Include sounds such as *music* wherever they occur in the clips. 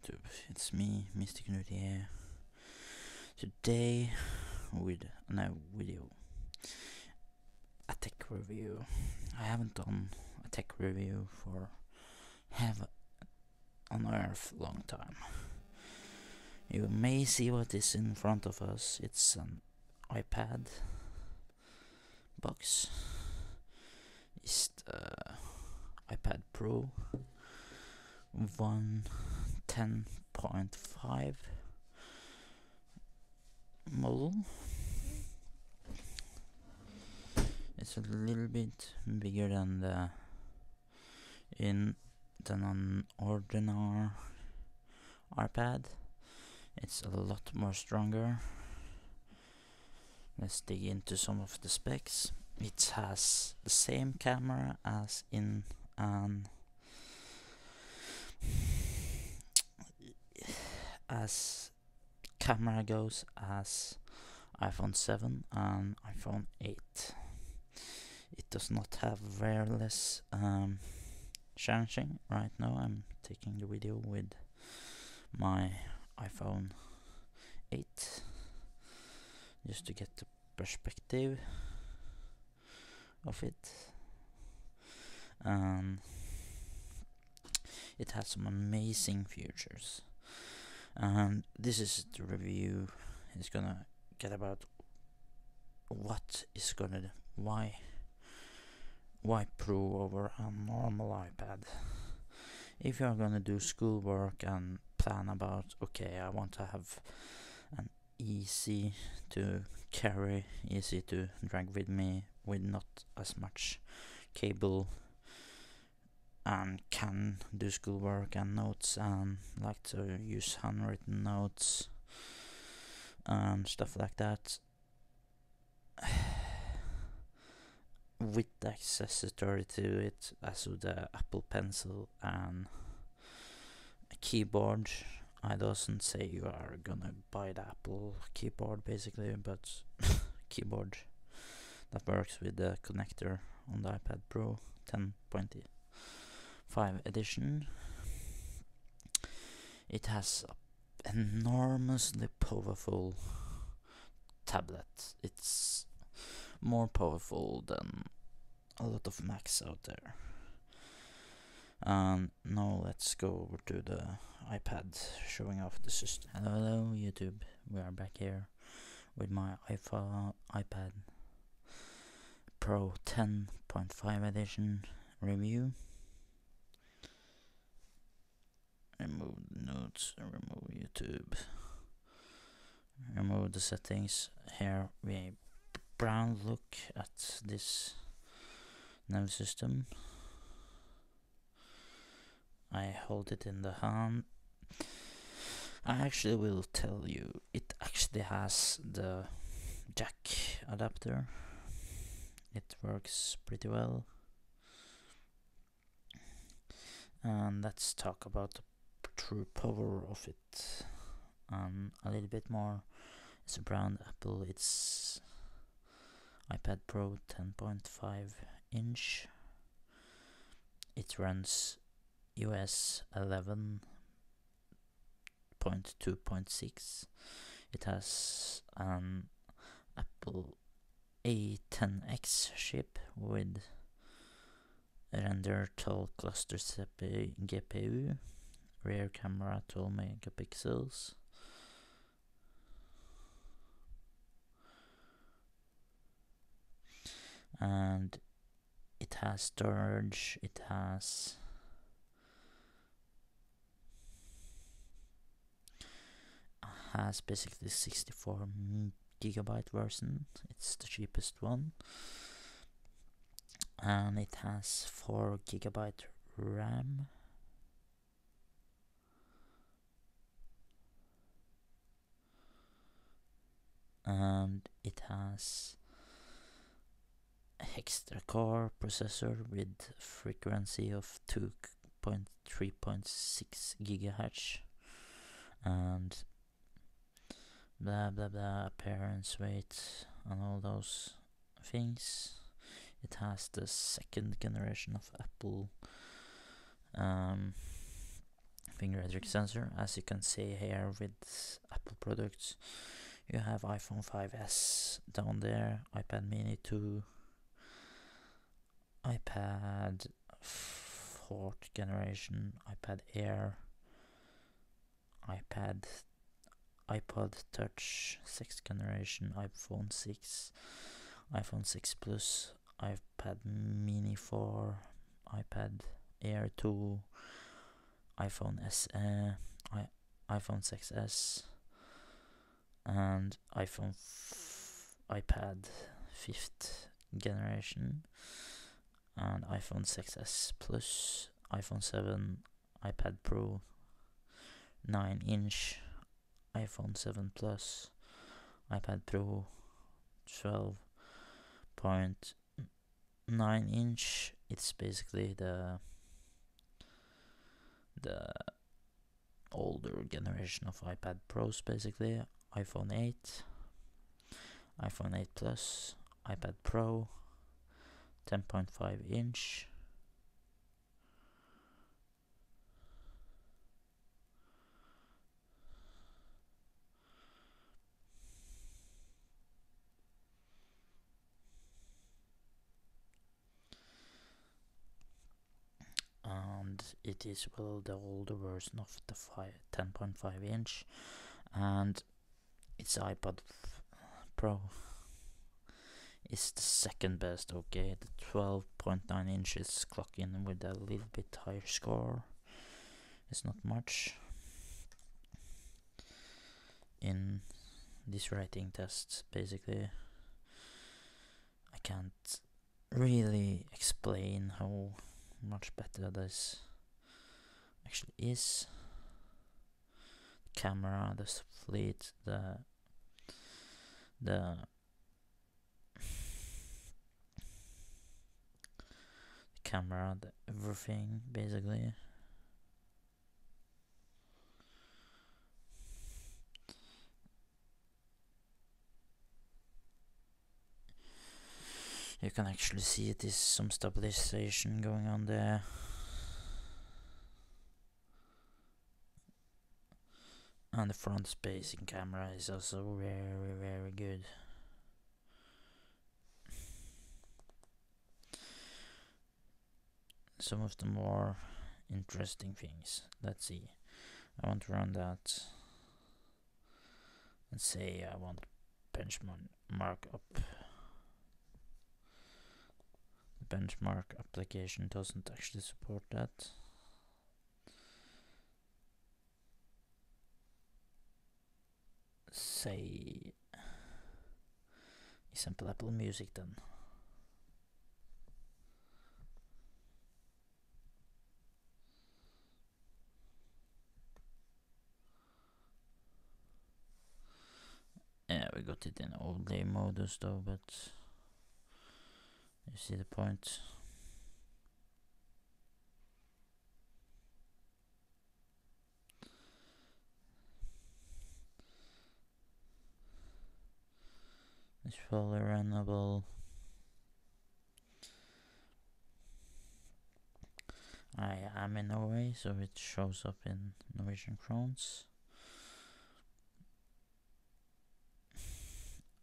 YouTube, it's me, Mr. Knut Today with another video, a tech review. I haven't done a tech review for have on earth long time. You may see what is in front of us. It's an iPad box. It's the iPad Pro one 10.5 model. It's a little bit bigger than the in than an ordinary iPad. It's a lot more stronger. Let's dig into some of the specs. It has the same camera as in an as camera goes as iPhone 7 and iPhone 8. It does not have wireless um, charging right now. I'm taking the video with my iPhone 8 just to get the perspective of it. and it has some amazing features and um, this is the review it's gonna get about what is gonna do. why why pro over a normal ipad if you're gonna do schoolwork and plan about okay i want to have an easy to carry easy to drag with me with not as much cable and can do schoolwork and notes and like to use handwritten notes and um, stuff like that *sighs* with the accessory to it as with the Apple Pencil and keyboard I doesn't say you are gonna buy the Apple keyboard basically but *laughs* keyboard that works with the connector on the iPad Pro 10.0 5 edition. It has an enormously powerful tablet. It's more powerful than a lot of Macs out there. And um, now let's go over to the iPad, showing off the system. Hello, hello YouTube. We are back here with my iPhone, iPad Pro 10.5 edition review. remove notes, remove YouTube, remove the settings. Here we brown look at this new system. I hold it in the hand. I actually will tell you, it actually has the jack adapter. It works pretty well and let's talk about the true power of it. And um, a little bit more It's a brown Apple, it's iPad Pro 10.5 inch. It runs US 11.2.6. It has an Apple A10X chip with render tall cluster CPU rear camera 12 megapixels and it has storage it has has basically 64 gigabyte version it's the cheapest one and it has 4 gigabyte ram and it has extra core processor with frequency of 2.3.6 gigahertz and blah blah blah appearance weight and all those things it has the second generation of apple um, finger electric sensor as you can see here with apple products you have iPhone 5s down there, iPad mini 2, iPad 4th generation, iPad Air, iPad iPod Touch 6th generation, iPhone 6, iPhone 6 Plus, iPad mini 4, iPad Air 2, iPhone SE, uh, I iPhone 6s and iPhone, f- iPad 5th generation, and iPhone 6s Plus, iPhone 7, iPad Pro, 9 inch, iPhone 7 Plus, iPad Pro 12.9 inch. It's basically the the older generation of iPad Pros basically iPhone 8, iPhone 8 Plus, iPad Pro, 10.5 inch. And it is well the older version of the 10.5 inch and its iPad Pro It's the second best, okay? The 12.9 inches clock in with a little bit higher score. It's not much in this writing test, basically. I can't really explain how much better this actually is camera, the split, the the camera, the everything basically. You can actually see it is some stabilization going on there. and the front spacing camera is also very very good some of the more interesting things let's see I want to run that let's say I want benchmark markup benchmark application doesn't actually support that say example Apple Music then. Yeah, we got it in all day modus though, but you see the point. is runnable. I am in Norway, so it shows up in Norwegian crowns.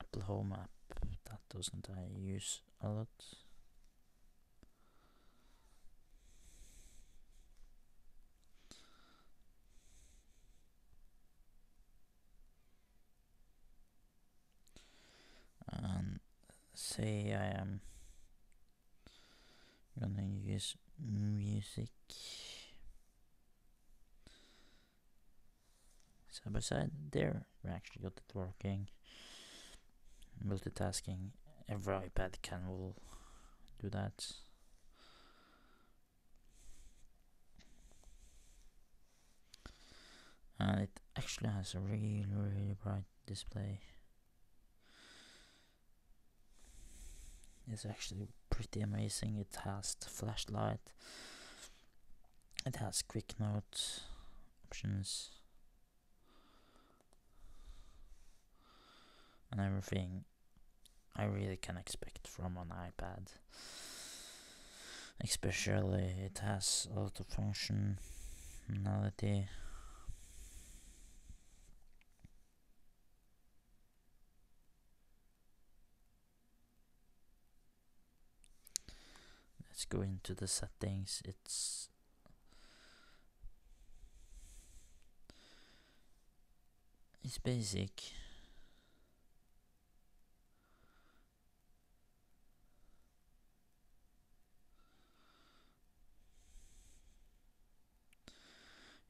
Apple Home app, that doesn't I use a lot. say I am gonna use music side by side there we actually got it working multitasking every iPad can will do that and it actually has a really really bright display is actually pretty amazing. It has the flashlight, it has quick note options, and everything I really can expect from an iPad. Especially, it has a lot of functionality. let's go into the settings it's it's basic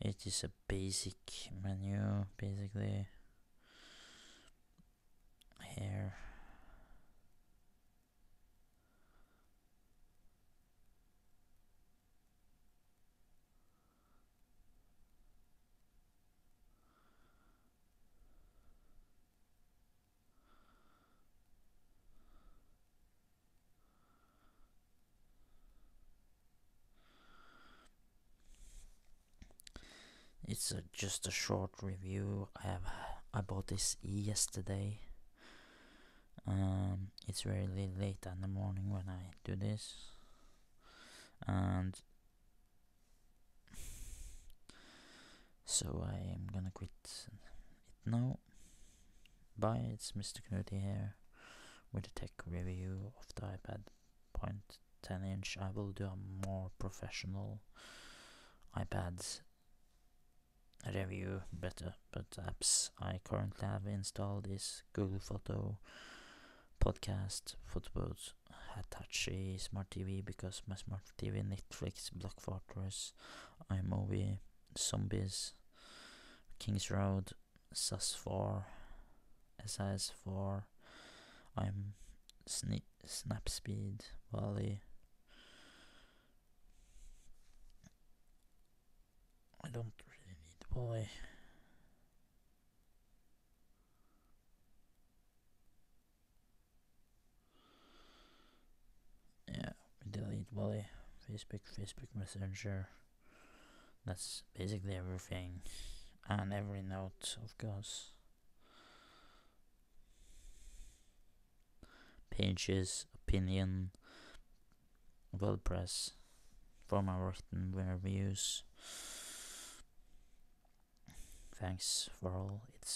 it is a basic menu basically It's a, just a short review. I have I bought this yesterday. Um, it's really late in the morning when I do this, and so I am gonna quit it now. Bye, it's Mr. Knuty here with a tech review of the iPad Point 10 inch. I will do a more professional iPads review better, uh, but apps I currently have installed is Google Photo, Podcast, Photoboats, Hitachi Smart TV because my Smart TV, Netflix, Block Fortress, iMovie, Zombies, Kings Road, SAS4, SAS4, I'm Sni- Snap Speed, Wally. I don't boy. Yeah, delete Wally, Facebook, Facebook Messenger. That's basically everything. And every note, of course. Pages, opinion, WordPress, former written reviews thanks for all. It's